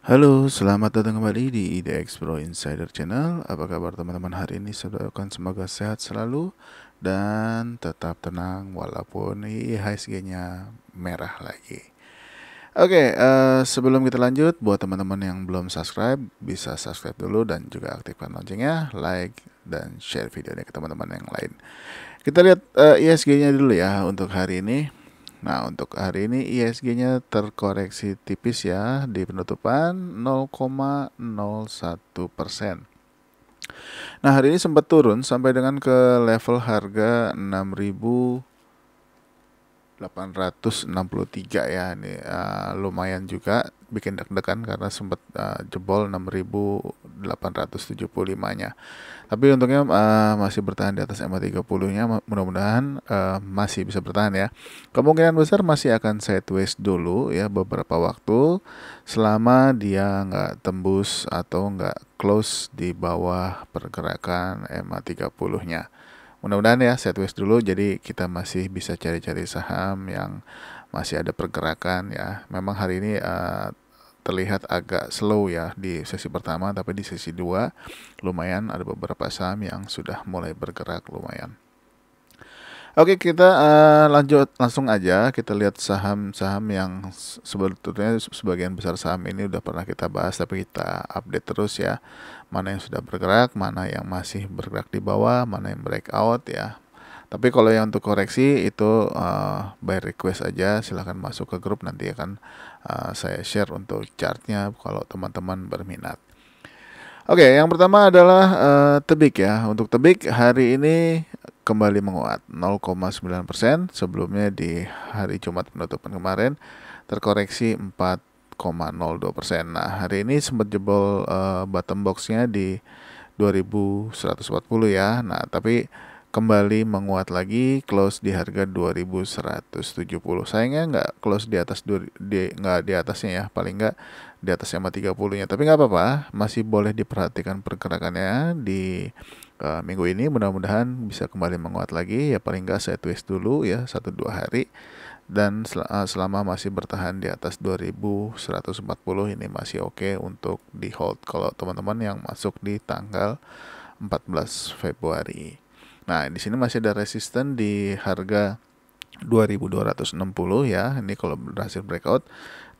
Halo, selamat datang kembali di IDX Pro Insider Channel. Apa kabar teman-teman hari ini? Saya semoga sehat selalu dan tetap tenang walaupun IHSG-nya merah lagi. Oke, okay, uh, eh, sebelum kita lanjut, buat teman-teman yang belum subscribe, bisa subscribe dulu dan juga aktifkan loncengnya, like dan share videonya ke teman-teman yang lain. Kita lihat uh, eh, isg nya dulu ya untuk hari ini. Nah, untuk hari ini ISG-nya terkoreksi tipis ya di penutupan 0,01 persen. Nah, hari ini sempat turun sampai dengan ke level harga 6.863 ya. Ini uh, lumayan juga bikin deg-degan karena sempat uh, jebol 6.875-nya tapi untungnya uh, masih bertahan di atas MA30-nya mudah-mudahan uh, masih bisa bertahan ya. Kemungkinan besar masih akan sideways dulu ya beberapa waktu selama dia nggak tembus atau nggak close di bawah pergerakan MA30-nya. Mudah-mudahan ya sideways dulu jadi kita masih bisa cari-cari saham yang masih ada pergerakan ya. Memang hari ini uh, terlihat agak slow ya di sesi pertama tapi di sesi dua lumayan ada beberapa saham yang sudah mulai bergerak lumayan. Oke kita uh, lanjut langsung aja kita lihat saham-saham yang sebetulnya sebagian besar saham ini udah pernah kita bahas tapi kita update terus ya mana yang sudah bergerak mana yang masih bergerak di bawah mana yang breakout ya tapi kalau yang untuk koreksi itu uh, by request aja silahkan masuk ke grup nanti akan uh, saya share untuk chartnya kalau teman-teman berminat. Oke, okay, yang pertama adalah uh, tebik ya. Untuk tebik hari ini kembali menguat 0,9 persen. Sebelumnya di hari Jumat penutupan kemarin terkoreksi 4,02 persen. Nah hari ini sempat jebol uh, bottom boxnya di 2140 ya. Nah tapi kembali menguat lagi close di harga 2170 sayangnya nggak close di atas di nggak di atasnya ya paling nggak di atas tiga 30 nya tapi nggak apa-apa masih boleh diperhatikan pergerakannya di uh, minggu ini mudah-mudahan bisa kembali menguat lagi ya paling nggak saya twist dulu ya satu dua hari dan sel uh, selama masih bertahan di atas 2140 ini masih oke okay untuk di hold kalau teman-teman yang masuk di tanggal 14 Februari. Nah, di sini masih ada resisten di harga 2260 ya. Ini kalau berhasil breakout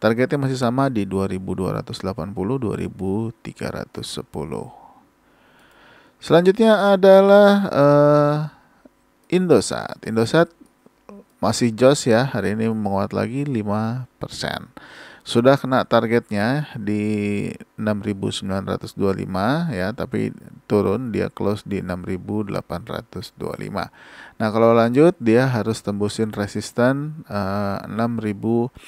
targetnya masih sama di 2280 2310. Selanjutnya adalah uh, Indosat. Indosat masih jos ya, hari ini menguat lagi 5% sudah kena targetnya di 6925 ya tapi turun dia close di 6825 nah kalau lanjut dia harus tembusin resisten uh, 6975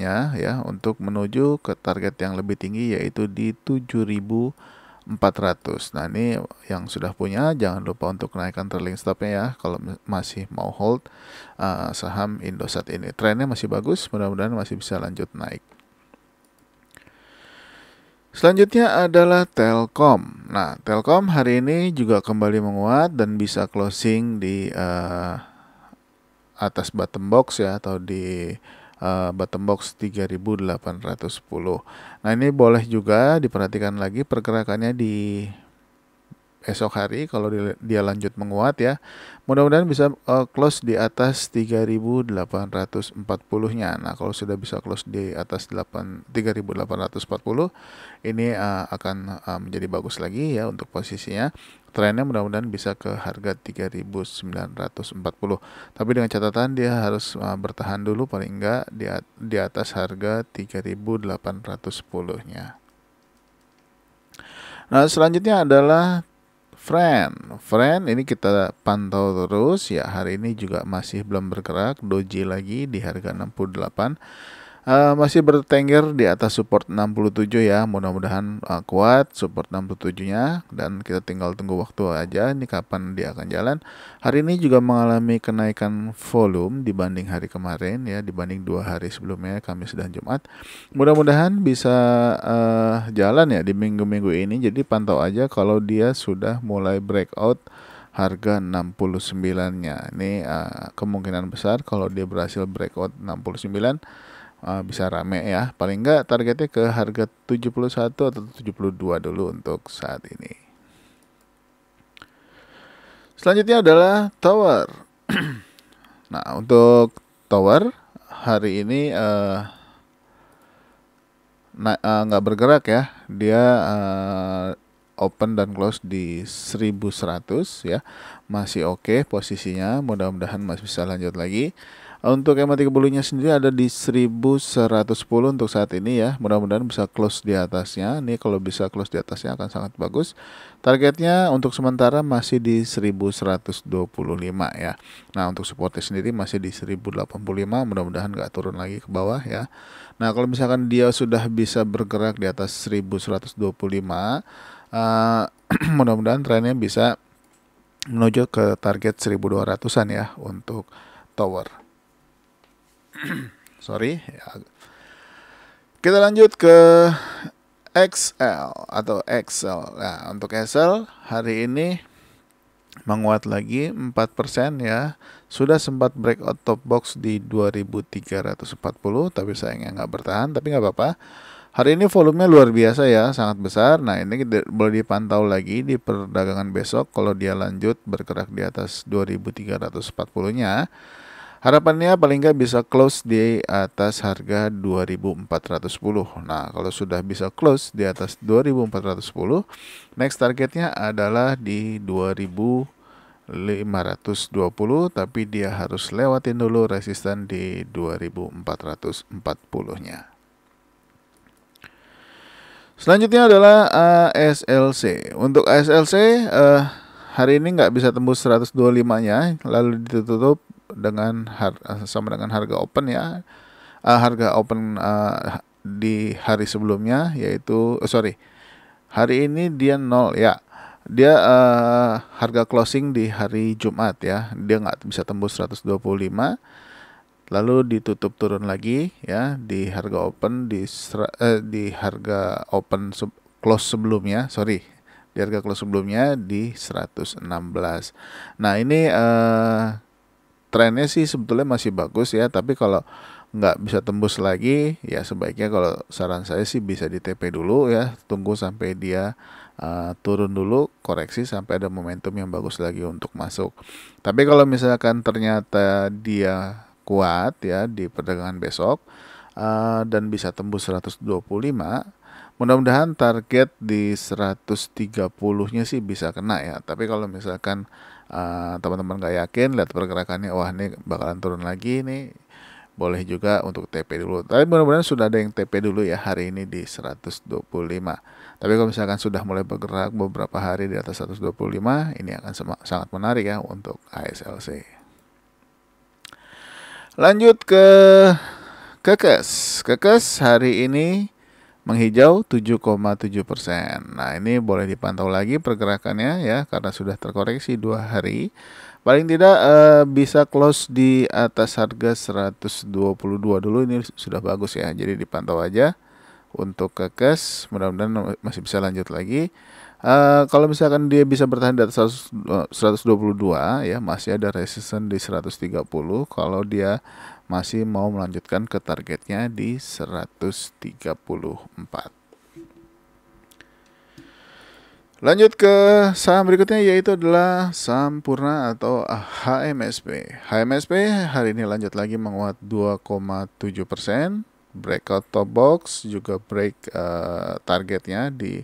nya ya untuk menuju ke target yang lebih tinggi yaitu di 7000 400. Nah ini yang sudah punya jangan lupa untuk naikkan trailing stopnya ya kalau masih mau hold uh, saham Indosat ini. Trennya masih bagus, mudah-mudahan masih bisa lanjut naik. Selanjutnya adalah Telkom. Nah, Telkom hari ini juga kembali menguat dan bisa closing di uh, atas bottom box ya atau di Eh, bottom box 3810. Nah, ini boleh juga diperhatikan lagi pergerakannya di esok hari kalau dia lanjut menguat ya. Mudah-mudahan bisa uh, close di atas 3840-nya. Nah, kalau sudah bisa close di atas 8 3840 ini uh, akan uh, menjadi bagus lagi ya untuk posisinya trennya mudah-mudahan bisa ke harga 3940 tapi dengan catatan dia harus uh, bertahan dulu paling enggak di, at di atas harga 3810 nya nah selanjutnya adalah Friend, friend ini kita pantau terus ya hari ini juga masih belum bergerak doji lagi di harga 68 Uh, masih bertengger di atas support 67 ya. Mudah-mudahan uh, kuat support 67-nya dan kita tinggal tunggu waktu aja ini kapan dia akan jalan. Hari ini juga mengalami kenaikan volume dibanding hari kemarin ya, dibanding dua hari sebelumnya kami sudah Jumat. Mudah-mudahan bisa uh, jalan ya di minggu-minggu ini. Jadi pantau aja kalau dia sudah mulai breakout harga 69-nya. Ini uh, kemungkinan besar kalau dia berhasil breakout 69 uh, bisa rame ya. Paling enggak targetnya ke harga 71 atau 72 dulu untuk saat ini. Selanjutnya adalah tower. nah, untuk tower hari ini uh, nggak uh, bergerak ya. Dia uh, open dan close di 1100 ya. Masih oke okay posisinya, mudah-mudahan masih bisa lanjut lagi. Untuk MA30 nya sendiri ada di 1110 untuk saat ini ya. Mudah-mudahan bisa close di atasnya. Ini kalau bisa close di atasnya akan sangat bagus. Targetnya untuk sementara masih di 1125 ya. Nah, untuk supportnya sendiri masih di 1085. Mudah-mudahan nggak turun lagi ke bawah ya. Nah, kalau misalkan dia sudah bisa bergerak di atas 1125 uh, eh, mudah-mudahan trennya bisa menuju ke target 1200-an ya untuk tower. sorry ya. kita lanjut ke XL atau Excel nah untuk Excel hari ini menguat lagi 4% ya sudah sempat breakout top box di 2340 tapi sayangnya nggak bertahan tapi nggak apa-apa hari ini volumenya luar biasa ya sangat besar nah ini kita boleh dipantau lagi di perdagangan besok kalau dia lanjut bergerak di atas 2340 nya Harapannya paling nggak bisa close di atas harga 2410. Nah, kalau sudah bisa close di atas 2410, next targetnya adalah di 2520, tapi dia harus lewatin dulu resisten di 2440-nya. Selanjutnya adalah ASLC. Eh, Untuk ASLC eh, hari ini nggak bisa tembus 125-nya, lalu ditutup dengan har eh, sama dengan harga open ya uh, harga open uh, di hari sebelumnya yaitu oh, sorry hari ini dia nol ya dia uh, harga closing di hari Jumat ya dia nggak bisa tembus 125 lalu ditutup turun lagi ya di harga open di uh, di harga open sub, close sebelumnya sorry di harga close sebelumnya di 116 nah ini uh, trennya sih sebetulnya masih bagus ya tapi kalau nggak bisa tembus lagi ya sebaiknya kalau saran saya sih bisa di TP dulu ya tunggu sampai dia uh, turun dulu koreksi sampai ada momentum yang bagus lagi untuk masuk tapi kalau misalkan ternyata dia kuat ya di perdagangan besok uh, dan bisa tembus 125 mudah-mudahan target di 130 nya sih bisa kena ya tapi kalau misalkan teman eh, teman-teman gak yakin lihat pergerakannya wah ini bakalan turun lagi nih boleh juga untuk TP dulu. Tapi mudah-mudahan sudah ada yang TP dulu ya hari ini di 125. Tapi kalau misalkan sudah mulai bergerak beberapa hari di atas 125, ini akan sangat menarik ya untuk ASLC. Lanjut ke Kekes. Kekes hari ini menghijau 7,7 persen. Nah ini boleh dipantau lagi pergerakannya ya karena sudah terkoreksi dua hari. Paling tidak uh, bisa close di atas harga 122 dulu ini sudah bagus ya. Jadi dipantau aja untuk ke kekes mudah-mudahan masih bisa lanjut lagi. Uh, kalau misalkan dia bisa bertahan di atas eh, puluh 122 ya masih ada resistance di 130 kalau dia masih mau melanjutkan ke targetnya di 134. Lanjut ke saham berikutnya yaitu adalah saham Purna atau HMSP. HMSP hari ini lanjut lagi menguat 2,7 persen. Breakout top box juga break uh, targetnya di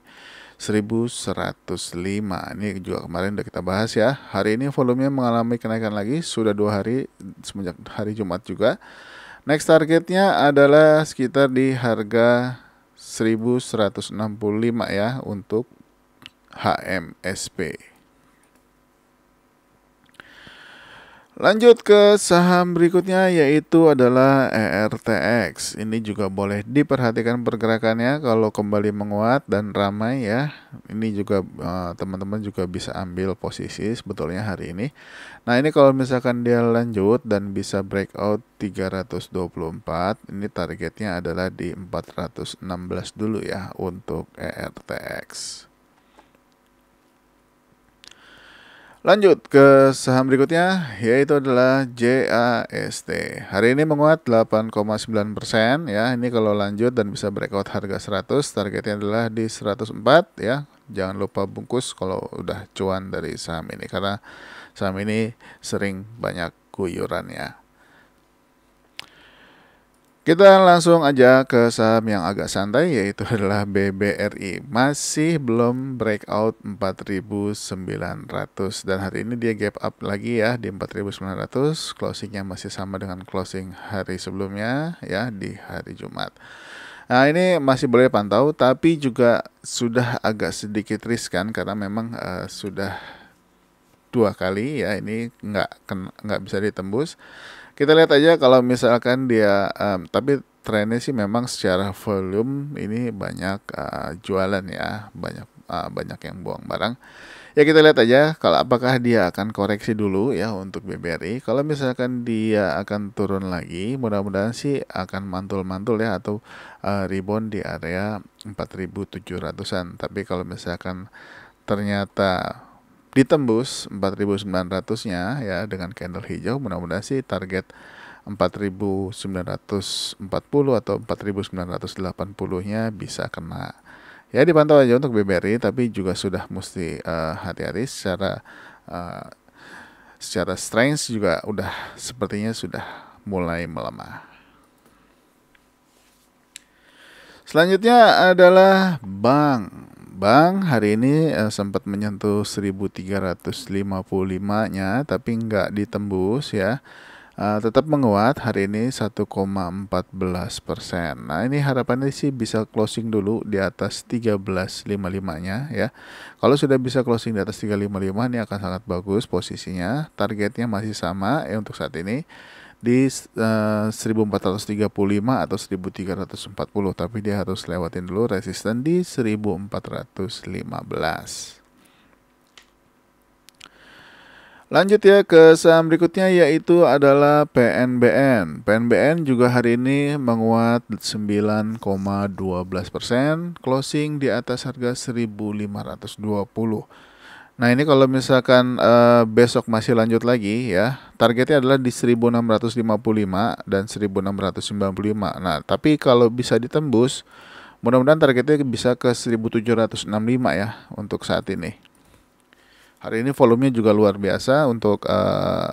1105. Ini juga kemarin udah kita bahas ya. Hari ini volumenya mengalami kenaikan lagi, sudah dua hari semenjak hari Jumat juga. Next targetnya adalah sekitar di harga 1165 ya untuk HMSP. Lanjut ke saham berikutnya yaitu adalah ERTX. Ini juga boleh diperhatikan pergerakannya kalau kembali menguat dan ramai ya. Ini juga eh, teman-teman juga bisa ambil posisi sebetulnya hari ini. Nah, ini kalau misalkan dia lanjut dan bisa breakout 324, ini targetnya adalah di 416 dulu ya untuk ERTX. Lanjut ke saham berikutnya yaitu adalah JAST. Hari ini menguat 8,9% ya. Ini kalau lanjut dan bisa breakout harga 100, targetnya adalah di 104 ya. Jangan lupa bungkus kalau udah cuan dari saham ini karena saham ini sering banyak guyurannya. Kita langsung aja ke saham yang agak santai yaitu adalah BBRI. Masih belum breakout 4900 dan hari ini dia gap up lagi ya di 4900. Closingnya masih sama dengan closing hari sebelumnya ya di hari Jumat. Nah ini masih boleh pantau tapi juga sudah agak sedikit riskan karena memang uh, sudah dua kali ya ini nggak nggak bisa ditembus kita lihat aja kalau misalkan dia um, tapi trennya sih memang secara volume ini banyak uh, jualan ya banyak uh, banyak yang buang barang ya kita lihat aja kalau apakah dia akan koreksi dulu ya untuk BBRI kalau misalkan dia akan turun lagi mudah-mudahan sih akan mantul-mantul ya atau uh, rebound di area 4700-an tapi kalau misalkan ternyata ditembus 4.900-nya ya dengan candle hijau mudah-mudahan sih target 4.940 atau 4.980-nya bisa kena. Ya dipantau aja untuk BBRI tapi juga sudah mesti eh, hati-hati uh, secara uh, secara strength juga udah sepertinya sudah mulai melemah. Selanjutnya adalah bank. Bang, hari ini uh, sempat menyentuh 1355-nya tapi nggak ditembus ya. Uh, tetap menguat hari ini 1,14 persen. Nah ini harapannya sih bisa closing dulu di atas 1355-nya ya. Kalau sudah bisa closing di atas 1355 ini akan sangat bagus posisinya. Targetnya masih sama ya untuk saat ini di eh, uh, 1435 atau 1340 tapi dia harus lewatin dulu resisten di 1415 Lanjut ya ke saham berikutnya yaitu adalah PNBN. PNBN juga hari ini menguat 9,12 persen, closing di atas harga 1520. Nah ini kalau misalkan uh, besok masih lanjut lagi ya, targetnya adalah di 1655 dan 1695. Nah tapi kalau bisa ditembus, mudah-mudahan targetnya bisa ke 1765 ya untuk saat ini. Hari ini volumenya juga luar biasa untuk uh, eh,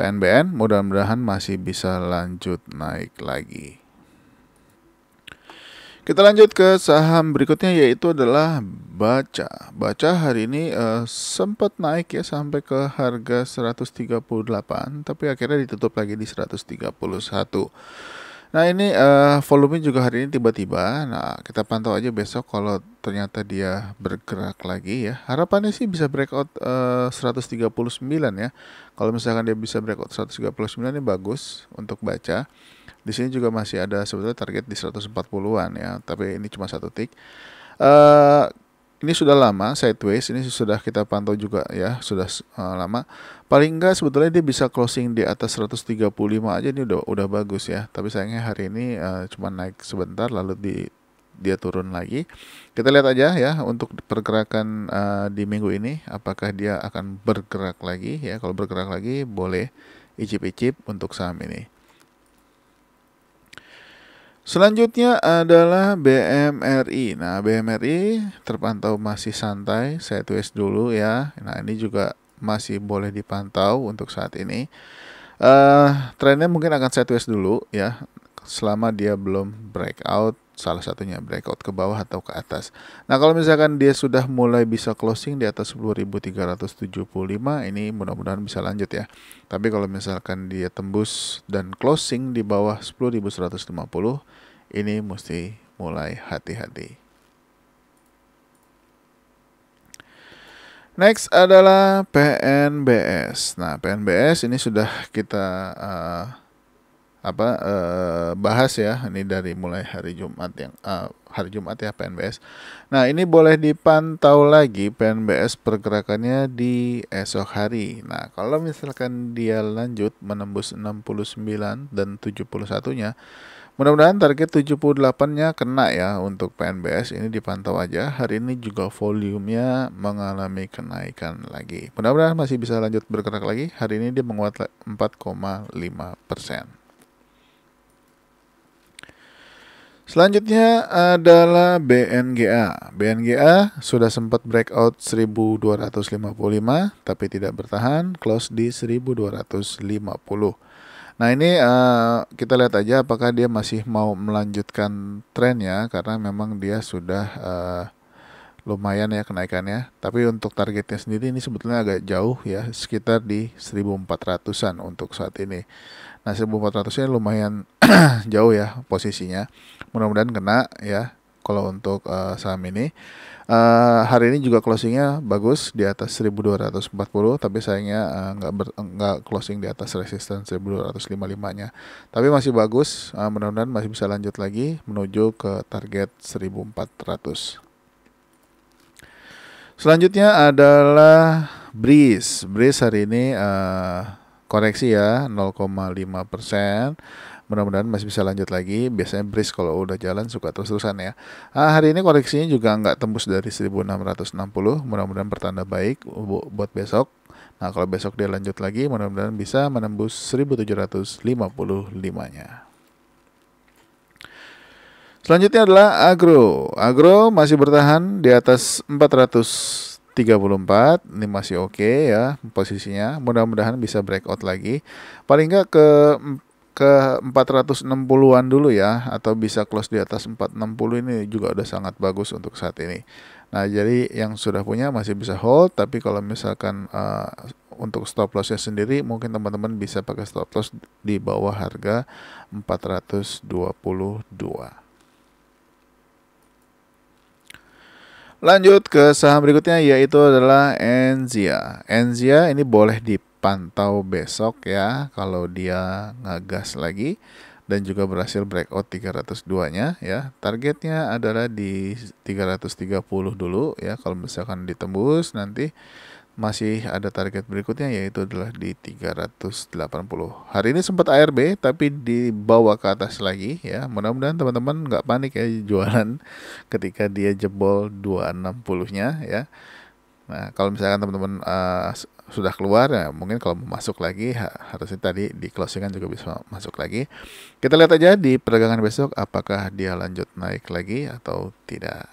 PNBN, mudah-mudahan masih bisa lanjut naik lagi. Kita lanjut ke saham berikutnya yaitu adalah Baca. Baca hari ini uh, sempat naik ya sampai ke harga 138 tapi akhirnya ditutup lagi di 131. Nah ini uh, eh, volume juga hari ini tiba-tiba. Nah kita pantau aja besok kalau ternyata dia bergerak lagi ya. Harapannya sih bisa breakout eh, uh, 139 ya. Kalau misalkan dia bisa breakout 139 ini bagus untuk baca. Di sini juga masih ada sebetulnya target di 140-an ya, tapi ini cuma satu tick. Uh, eh, ini sudah lama sideways, ini sudah kita pantau juga ya, sudah uh, lama. Paling enggak sebetulnya dia bisa closing di atas 135 aja ini udah udah bagus ya. Tapi sayangnya hari ini uh, cuma naik sebentar lalu di dia turun lagi. Kita lihat aja ya untuk pergerakan uh, di minggu ini apakah dia akan bergerak lagi ya. Kalau bergerak lagi boleh icip-icip untuk saham ini. Selanjutnya adalah BMRI. Nah, BMRI terpantau masih santai, saya dulu ya. Nah, ini juga masih boleh dipantau untuk saat ini. Uh, trennya mungkin akan saya dulu ya, selama dia belum breakout, salah satunya breakout ke bawah atau ke atas. Nah, kalau misalkan dia sudah mulai bisa closing di atas 10.375, ini mudah-mudahan bisa lanjut ya. Tapi kalau misalkan dia tembus dan closing di bawah 10.150, ini mesti mulai hati-hati. Next adalah PNBS. Nah, PNBS ini sudah kita uh, apa uh, bahas ya. Ini dari mulai hari Jumat yang uh, hari Jumat ya PNBS. Nah, ini boleh dipantau lagi PNBS pergerakannya di esok hari. Nah, kalau misalkan dia lanjut menembus 69 dan 71-nya Mudah-mudahan target 78-nya kena ya untuk PNBS ini dipantau aja. Hari ini juga volumenya mengalami kenaikan lagi. Mudah-mudahan masih bisa lanjut bergerak lagi. Hari ini dia menguat 4,5 persen. Selanjutnya adalah BNGA. BNGA sudah sempat breakout 1255 tapi tidak bertahan, close di 1250. Nah ini uh, kita lihat aja apakah dia masih mau melanjutkan trennya karena memang dia sudah uh, lumayan ya kenaikannya. Tapi untuk targetnya sendiri ini sebetulnya agak jauh ya sekitar di 1400-an untuk saat ini. Nah 1400 ini lumayan jauh ya posisinya. Mudah-mudahan kena ya kalau untuk uh, saham ini. Eh, hari ini juga closingnya bagus di atas 1240 tapi sayangnya eh, nggak uh, nggak closing di atas resisten 1255 nya tapi masih bagus uh, mudah-mudahan masih bisa lanjut lagi menuju ke target 1400 selanjutnya adalah Breeze Breeze hari ini uh, koreksi ya 0,5 persen mudah-mudahan masih bisa lanjut lagi biasanya brisk kalau udah jalan suka terus-terusan ya ah, hari ini koreksinya juga nggak tembus dari 1660 mudah-mudahan pertanda baik buat besok nah kalau besok dia lanjut lagi mudah-mudahan bisa menembus 1755 nya Selanjutnya adalah agro. Agro masih bertahan di atas 400 34 ini masih oke okay ya posisinya mudah-mudahan bisa breakout lagi paling nggak ke ke 460-an dulu ya atau bisa close di atas 460 ini juga udah sangat bagus untuk saat ini. Nah, jadi yang sudah punya masih bisa hold tapi kalau misalkan uh, untuk stop lossnya sendiri mungkin teman-teman bisa pakai stop loss di bawah harga 422. Lanjut ke saham berikutnya yaitu adalah Enzia. Enzia ini boleh di pantau besok ya kalau dia ngegas lagi dan juga berhasil breakout 302-nya ya. Targetnya adalah di 330 dulu ya. Kalau misalkan ditembus nanti masih ada target berikutnya yaitu adalah di 380. Hari ini sempat ARB tapi dibawa ke atas lagi ya. Mudah-mudahan teman-teman nggak panik ya jualan ketika dia jebol 260-nya ya. Nah, kalau misalkan teman-teman uh, sudah keluar ya mungkin kalau mau masuk lagi harusnya tadi di closingan juga bisa masuk lagi kita lihat aja di perdagangan besok apakah dia lanjut naik lagi atau tidak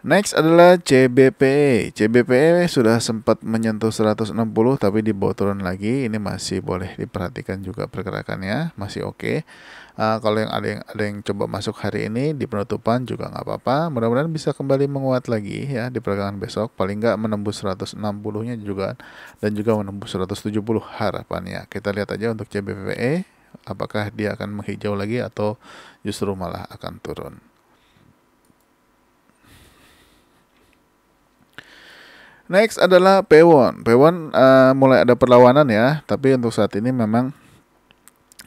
Next adalah CBP. E. CBP e sudah sempat menyentuh 160 tapi di bawah turun lagi. Ini masih boleh diperhatikan juga pergerakannya, masih oke. Okay. Uh, eh, kalau yang ada yang ada yang coba masuk hari ini di penutupan juga nggak apa-apa. Mudah-mudahan bisa kembali menguat lagi ya di pergerakan besok. Paling nggak menembus 160-nya juga dan juga menembus 170 harapannya. Kita lihat aja untuk CBPE apakah dia akan menghijau lagi atau justru malah akan turun. Next adalah Pewon. Pewon uh, eh, mulai ada perlawanan ya, tapi untuk saat ini memang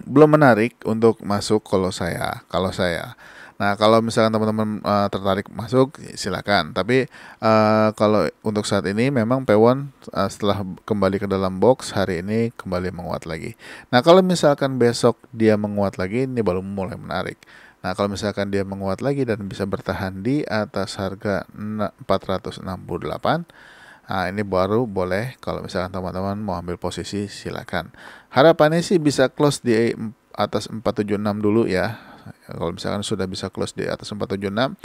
belum menarik untuk masuk kalau saya, kalau saya. Nah, kalau misalkan teman-teman uh, tertarik masuk silakan. Tapi uh, kalau untuk saat ini memang Pewon uh, setelah kembali ke dalam box hari ini kembali menguat lagi. Nah, kalau misalkan besok dia menguat lagi ini baru mulai menarik. Nah, kalau misalkan dia menguat lagi dan bisa bertahan di atas harga 468 Nah, ini baru boleh kalau misalkan teman-teman mau ambil posisi silakan. Harapannya sih bisa close di atas 476 dulu ya. Kalau misalkan sudah bisa close di atas 476,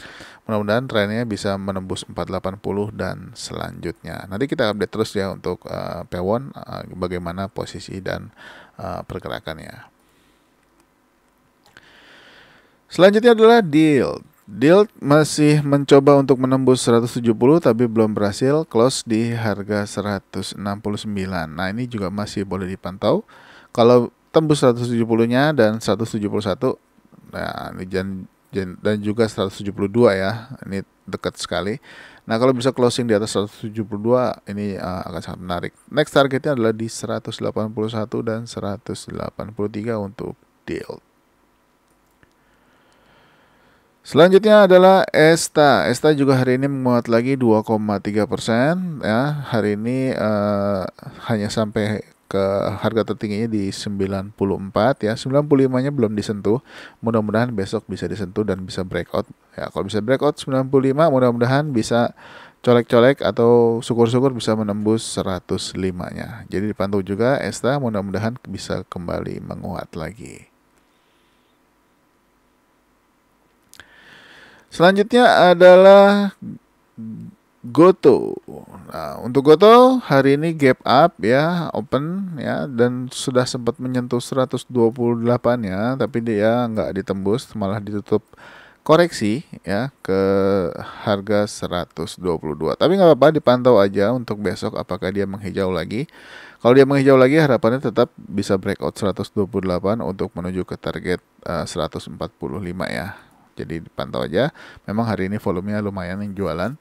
mudah-mudahan trennya bisa menembus 480 dan selanjutnya. Nanti kita update terus ya untuk uh, eh, Pewon uh, eh, bagaimana posisi dan uh, pergerakannya. Selanjutnya adalah deal. Deal masih mencoba untuk menembus 170 tapi belum berhasil close di harga 169. Nah, ini juga masih boleh dipantau. Kalau tembus 170-nya dan 171 nah ini jan, dan juga 172 ya. Ini dekat sekali. Nah, kalau bisa closing di atas 172 ini uh, akan sangat menarik. Next targetnya adalah di 181 dan 183 untuk deal. Selanjutnya adalah Esta. Esta juga hari ini menguat lagi 2,3 persen. Ya, hari ini uh, hanya sampai ke harga tertingginya di 94 ya 95 nya belum disentuh mudah-mudahan besok bisa disentuh dan bisa breakout ya kalau bisa breakout 95 mudah-mudahan bisa colek-colek atau syukur-syukur bisa menembus 105 nya jadi dipantau juga Esta mudah-mudahan bisa kembali menguat lagi Selanjutnya adalah Goto. Nah, untuk Goto hari ini gap up ya, open ya dan sudah sempat menyentuh 128 ya, tapi dia nggak ditembus malah ditutup koreksi ya ke harga 122. Tapi nggak apa-apa dipantau aja untuk besok apakah dia menghijau lagi. Kalau dia menghijau lagi harapannya tetap bisa breakout 128 untuk menuju ke target eh, uh, 145 ya. Jadi dipantau aja. Memang hari ini volumenya lumayan yang jualan.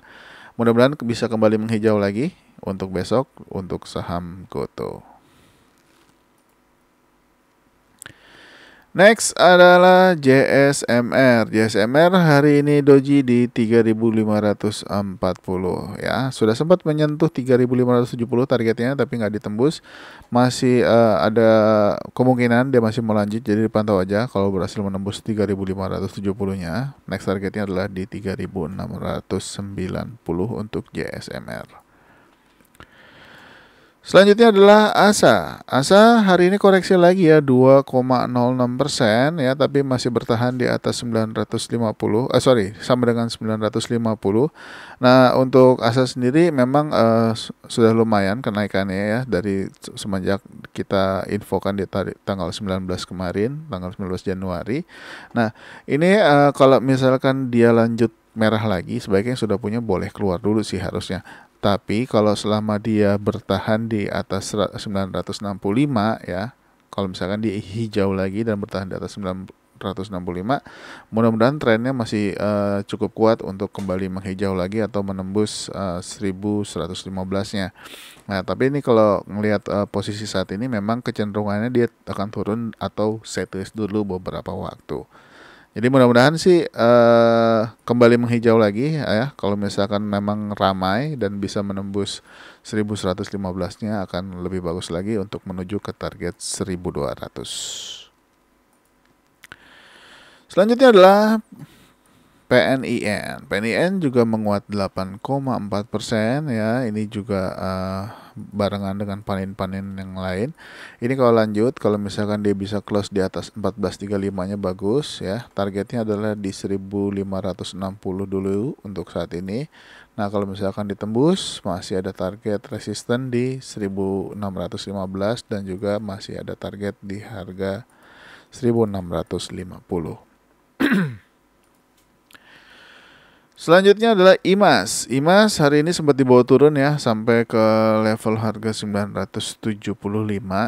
Mudah-mudahan bisa kembali menghijau lagi untuk besok untuk saham Goto. Next adalah JSMR. JSMR hari ini doji di 3540 ya. Sudah sempat menyentuh 3570 targetnya tapi nggak ditembus. Masih uh, ada kemungkinan dia masih melanjut. jadi dipantau aja kalau berhasil menembus 3570-nya. Next targetnya adalah di 3690 untuk JSMR. Selanjutnya adalah ASA. ASA hari ini koreksi lagi ya 2,06 persen ya, tapi masih bertahan di atas 950. Eh sorry, sama dengan 950. Nah untuk ASA sendiri memang eh, sudah lumayan kenaikannya ya dari semenjak kita infokan di tanggal 19 kemarin, tanggal 19 Januari. Nah ini eh, kalau misalkan dia lanjut merah lagi sebaiknya sudah punya boleh keluar dulu sih harusnya tapi kalau selama dia bertahan di atas 965 ya, kalau misalkan di hijau lagi dan bertahan di atas 965, mudah-mudahan trennya masih uh, cukup kuat untuk kembali menghijau lagi atau menembus uh, eh, 1115-nya. Nah, tapi ini kalau melihat uh, eh, posisi saat ini memang kecenderungannya dia akan turun atau setus dulu beberapa waktu. Jadi mudah-mudahan sih uh, kembali menghijau lagi ya, ya. Kalau misalkan memang ramai dan bisa menembus 1115-nya akan lebih bagus lagi untuk menuju ke target 1200. Selanjutnya adalah PNIN. PNIN juga menguat 8,4 persen ya. Ini juga uh, barengan dengan panen-panen yang lain. Ini kalau lanjut, kalau misalkan dia bisa close di atas 1435-nya bagus ya. Targetnya adalah di 1560 dulu untuk saat ini. Nah, kalau misalkan ditembus, masih ada target resisten di 1615 dan juga masih ada target di harga 1650. Selanjutnya adalah IMAS. IMAS hari ini sempat dibawa turun ya sampai ke level harga 975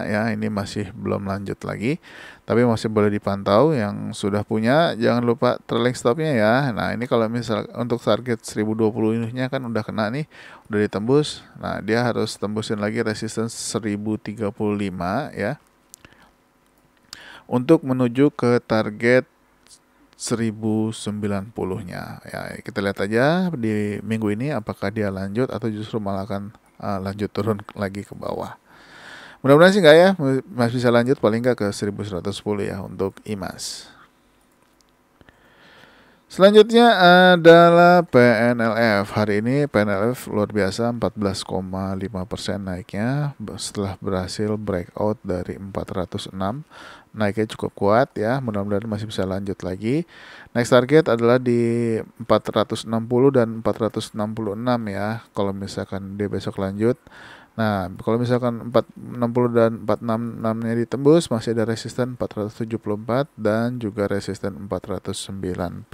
ya. Ini masih belum lanjut lagi. Tapi masih boleh dipantau yang sudah punya jangan lupa trailing stopnya ya. Nah, ini kalau misal untuk target 1020 ini kan udah kena nih, udah ditembus. Nah, dia harus tembusin lagi resistance 1035 ya. Untuk menuju ke target 1090-nya. Ya, kita lihat aja di minggu ini apakah dia lanjut atau justru malah akan uh, lanjut turun lagi ke bawah. Mudah-mudahan sih enggak ya, masih bisa lanjut paling enggak ke 1110 ya untuk IMAS. Selanjutnya adalah PNLF. Hari ini PNLF luar biasa 14,5% naiknya setelah berhasil breakout dari 406 naiknya cukup kuat ya. Mudah-mudahan masih bisa lanjut lagi. Next target adalah di 460 dan 466 ya. Kalau misalkan dia besok lanjut. Nah, kalau misalkan 460 dan 466-nya ditembus, masih ada resisten 474 dan juga resisten 494.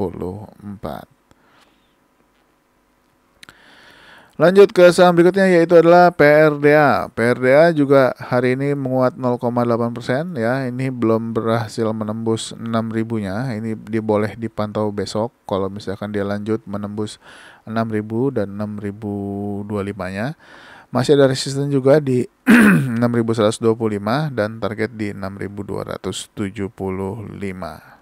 Lanjut ke saham berikutnya yaitu adalah PRDA. PRDA juga hari ini menguat 0,8% ya. Ini belum berhasil menembus 6000-nya. Ini diboleh dipantau besok kalau misalkan dia lanjut menembus 6000 dan 6025-nya. Masih ada resisten juga di 6125 dan target di 6275.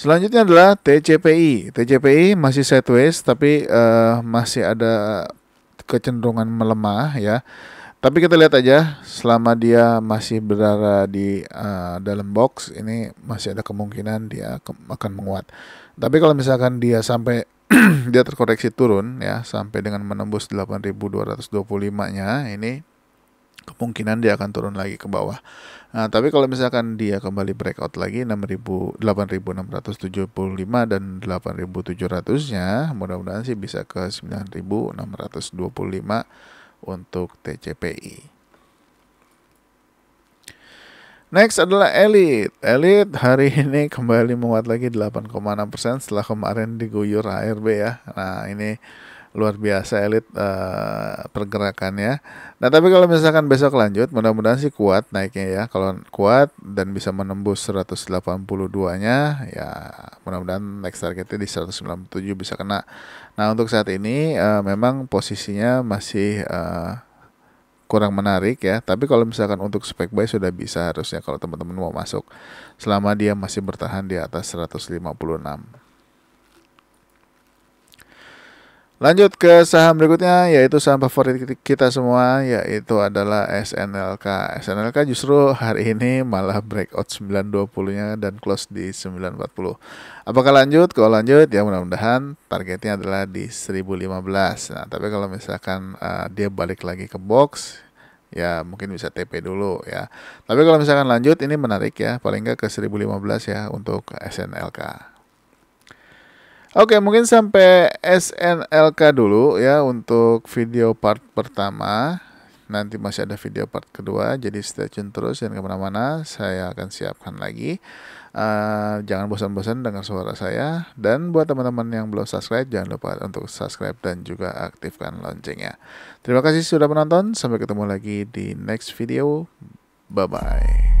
Selanjutnya adalah TCPI. TCPI masih sideways tapi uh, masih ada kecenderungan melemah ya. Tapi kita lihat aja selama dia masih berada di uh, dalam box ini masih ada kemungkinan dia ke akan menguat. Tapi kalau misalkan dia sampai dia terkoreksi turun ya sampai dengan menembus 8225-nya ini kemungkinan dia akan turun lagi ke bawah. Nah, tapi kalau misalkan dia kembali breakout lagi 8675 dan 8700-nya, mudah-mudahan sih bisa ke 9625 untuk TCPI. Next adalah Elite. Elite hari ini kembali menguat lagi 8,6% setelah kemarin diguyur ARB ya. Nah, ini luar biasa elit uh, pergerakannya. Nah tapi kalau misalkan besok lanjut, mudah-mudahan sih kuat naiknya ya. Kalau kuat dan bisa menembus 182-nya, ya mudah-mudahan next targetnya di 197 bisa kena. Nah untuk saat ini uh, memang posisinya masih uh, kurang menarik ya. Tapi kalau misalkan untuk spek buy sudah bisa harusnya kalau teman-teman mau masuk. Selama dia masih bertahan di atas 156. Lanjut ke saham berikutnya yaitu saham favorit kita semua yaitu adalah SNLK. SNLK justru hari ini malah breakout 920-nya dan close di 940. Apakah lanjut? Kalau lanjut ya mudah-mudahan targetnya adalah di 1015. Nah, tapi kalau misalkan uh, dia balik lagi ke box ya mungkin bisa TP dulu ya. Tapi kalau misalkan lanjut ini menarik ya, paling nggak ke 1015 ya untuk SNLK. Oke, mungkin sampai SNLK dulu ya untuk video part pertama. Nanti masih ada video part kedua, jadi stay tune terus dan kemana-mana. Saya akan siapkan lagi. Uh, jangan bosan-bosan dengar suara saya. Dan buat teman-teman yang belum subscribe, jangan lupa untuk subscribe dan juga aktifkan loncengnya. Terima kasih sudah menonton. Sampai ketemu lagi di next video. Bye-bye.